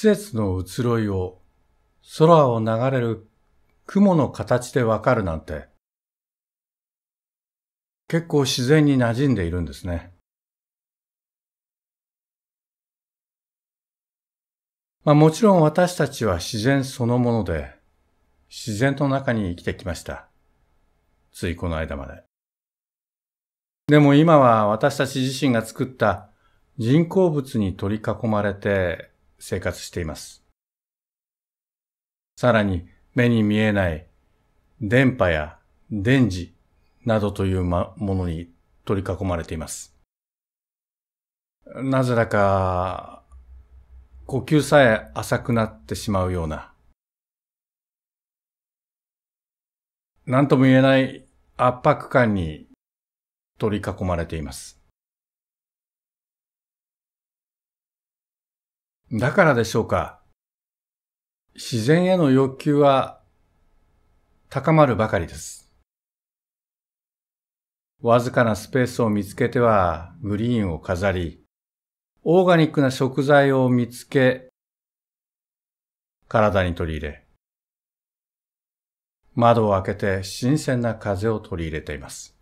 節の移ろいを空を流れる雲の形でわかるなんて結構自然に馴染んでいるんですね。まあ、もちろん私たちは自然そのもので自然の中に生きてきました。ついこの間まで。でも今は私たち自身が作った人工物に取り囲まれて生活しています。さらに目に見えない電波や電磁などというものに取り囲まれています。なぜだか呼吸さえ浅くなってしまうような何とも言えない圧迫感に取り囲まれています。だからでしょうか。自然への欲求は高まるばかりです。わずかなスペースを見つけてはグリーンを飾り、オーガニックな食材を見つけ、体に取り入れ、窓を開けて新鮮な風を取り入れています。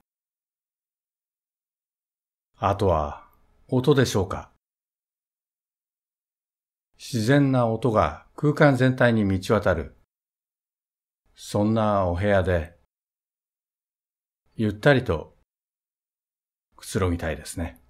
あとは音でしょうか。自然な音が空間全体に満ち渡る。そんなお部屋で、ゆったりとくつろぎたいですね。